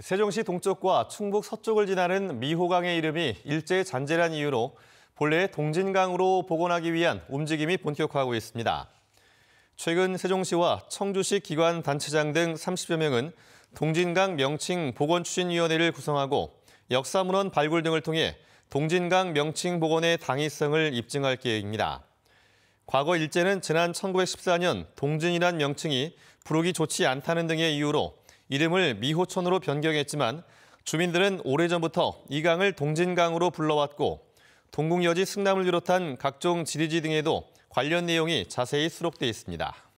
세종시 동쪽과 충북 서쪽을 지나는 미호강의 이름이 일제의 잔재란 이유로 본래 동진강으로 복원하기 위한 움직임이 본격화하고 있습니다. 최근 세종시와 청주시 기관 단체장 등 30여 명은 동진강 명칭 복원 추진위원회를 구성하고 역사문헌 발굴 등을 통해 동진강 명칭 복원의 당위성을 입증할 계획입니다. 과거 일제는 지난 1914년 동진이란 명칭이 부르기 좋지 않다는 등의 이유로 이름을 미호천으로 변경했지만 주민들은 오래전부터 이 강을 동진강으로 불러왔고 동궁여지 승남을 비롯한 각종 지리지 등에도 관련 내용이 자세히 수록돼 있습니다.